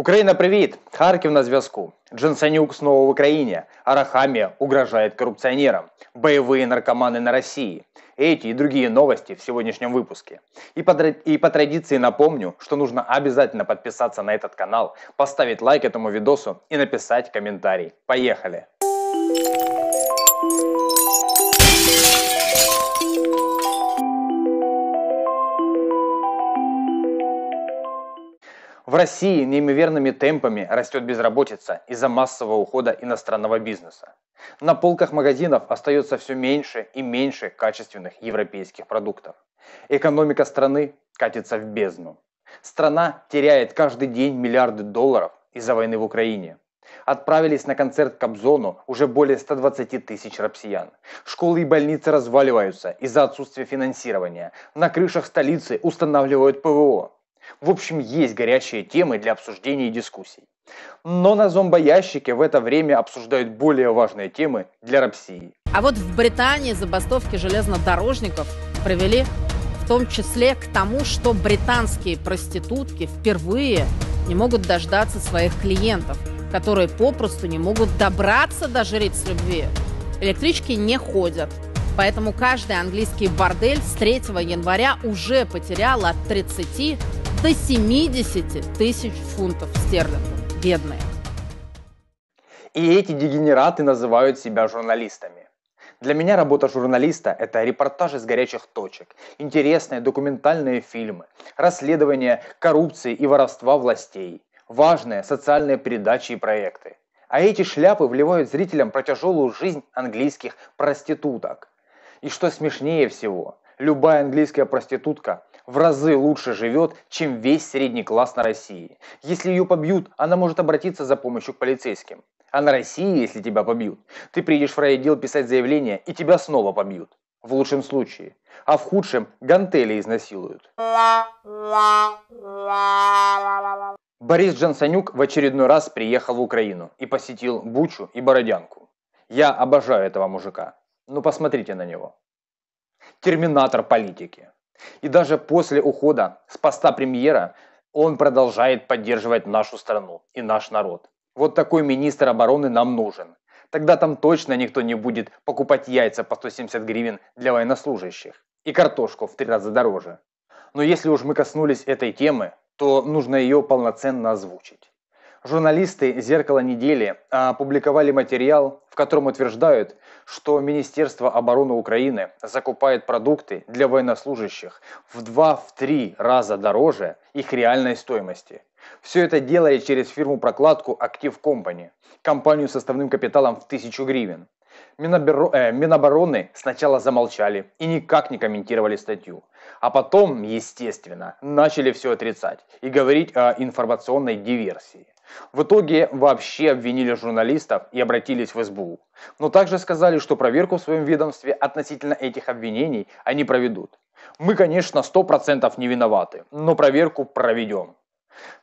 Украина привіт! Харків на зв'язку. Дженсенюк знову в Україні. Арахамія угрожает коррупционерам. Боевые наркоманы на России. Эти и другие новости в сегодняшнем выпуске. И по, и по традиции напомню, что нужно обязательно подписаться на этот канал, поставить лайк этому видосу и написать комментарий. Поехали! В России неимоверными темпами растет безработица из-за массового ухода иностранного бизнеса. На полках магазинов остается все меньше и меньше качественных европейских продуктов. Экономика страны катится в бездну. Страна теряет каждый день миллиарды долларов из-за войны в Украине. Отправились на концерт Кобзону уже более 120 тысяч россиян. Школы и больницы разваливаются из-за отсутствия финансирования. На крышах столицы устанавливают ПВО. В общем, есть горячие темы для обсуждений и дискуссий. Но на зомбоящике в это время обсуждают более важные темы для России. А вот в Британии забастовки железнодорожников привели, в том числе к тому, что британские проститутки впервые не могут дождаться своих клиентов, которые попросту не могут добраться до жриц любви. Электрички не ходят. Поэтому каждый английский бордель с 3 января уже потерял от 30 до 70 тысяч фунтов стерлингов. Бедные. И эти дегенераты называют себя журналистами. Для меня работа журналиста – это репортажи с горячих точек, интересные документальные фильмы, расследования коррупции и воровства властей, важные социальные передачи и проекты. А эти шляпы вливают зрителям про тяжелую жизнь английских проституток. И что смешнее всего, любая английская проститутка в разы лучше живет, чем весь средний класс на России. Если ее побьют, она может обратиться за помощью к полицейским. А на России, если тебя побьют, ты приедешь в райотдел писать заявление, и тебя снова побьют. В лучшем случае. А в худшем гантели изнасилуют. Борис Джансанюк в очередной раз приехал в Украину и посетил Бучу и Бородянку. Я обожаю этого мужика. Ну посмотрите на него. Терминатор политики. И даже после ухода с поста премьера он продолжает поддерживать нашу страну и наш народ. Вот такой министр обороны нам нужен. Тогда там точно никто не будет покупать яйца по 170 гривен для военнослужащих и картошку в три раза дороже. Но если уж мы коснулись этой темы, то нужно ее полноценно озвучить. Журналисты «Зеркало недели» опубликовали материал, в котором утверждают, что Министерство обороны Украины закупает продукты для военнослужащих в 2-3 раза дороже их реальной стоимости. Все это делая через фирму-прокладку «Актив Company, компанию с составным капиталом в 1000 гривен. Миноборо... Э, Минобороны сначала замолчали и никак не комментировали статью. А потом, естественно, начали все отрицать и говорить о информационной диверсии. В итоге вообще обвинили журналистов и обратились в СБУ. Но также сказали, что проверку в своем ведомстве относительно этих обвинений они проведут. Мы, конечно, 100% не виноваты, но проверку проведем.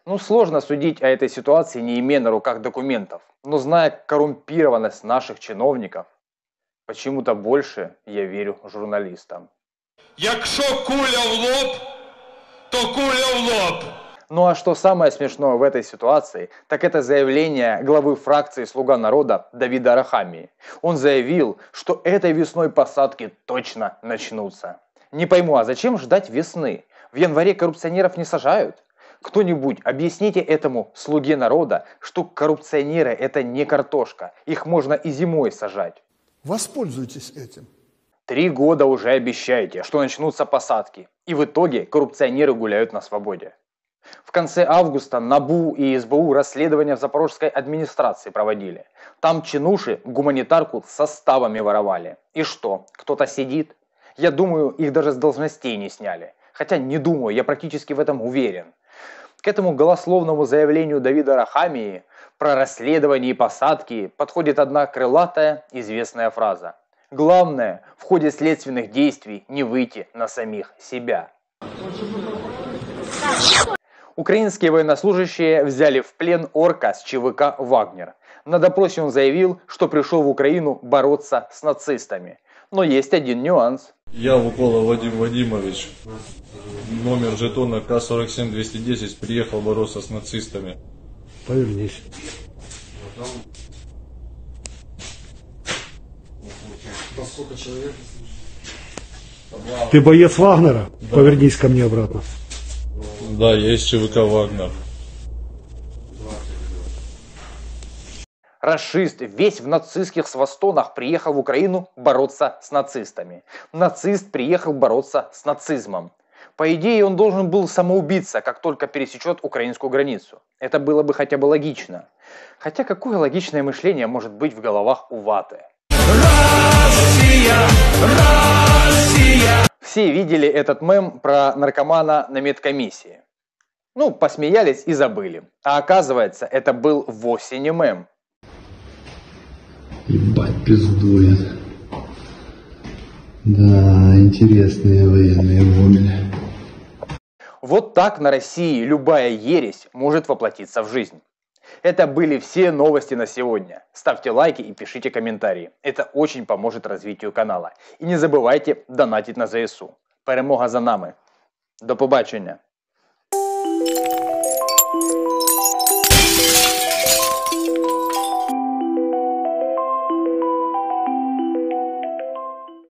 Ну, сложно судить о этой ситуации, не имея на руках документов. Но зная коррумпированность наших чиновников, почему-то больше я верю журналистам. Якщо куля в лоб, то куля в лоб. Ну а что самое смешное в этой ситуации, так это заявление главы фракции «Слуга народа» Давида Рахамии. Он заявил, что этой весной посадки точно начнутся. Не пойму, а зачем ждать весны? В январе коррупционеров не сажают? Кто-нибудь объясните этому слуге народа, что коррупционеры – это не картошка, их можно и зимой сажать. Воспользуйтесь этим. Три года уже обещаете, что начнутся посадки, и в итоге коррупционеры гуляют на свободе. В конце августа НАБУ и СБУ расследование в запорожской администрации проводили. Там чинуши гуманитарку составами воровали. И что, кто-то сидит? Я думаю, их даже с должностей не сняли. Хотя не думаю, я практически в этом уверен. К этому голословному заявлению Давида Рахамии про расследование и посадки подходит одна крылатая известная фраза. Главное, в ходе следственных действий не выйти на самих себя. Украинские военнослужащие взяли в плен орка с ЧВК «Вагнер». На допросе он заявил, что пришел в Украину бороться с нацистами. Но есть один нюанс. Я Лукола Вадим Вадимович, номер жетона К-47-210, приехал бороться с нацистами. Повернись. Ты боец Вагнера? Да. Повернись ко мне обратно. Да, я ЧВК «Вагнер». Рашист весь в нацистских свастонах приехал в Украину бороться с нацистами. Нацист приехал бороться с нацизмом. По идее, он должен был самоубиться, как только пересечет украинскую границу. Это было бы хотя бы логично. Хотя какое логичное мышление может быть в головах у ваты? Россия! Россия! Все видели этот мем про наркомана на медкомиссии. Ну, посмеялись и забыли. А оказывается, это был вовсе не мем. Ебать, пиздует. Да, интересные военные войны. Вот так на России любая ересь может воплотиться в жизнь. Это были все новости на сегодня. Ставьте лайки и пишите комментарии. Это очень поможет развитию канала. И не забывайте донатить на ЗСУ. Перемога за нами. До побачення!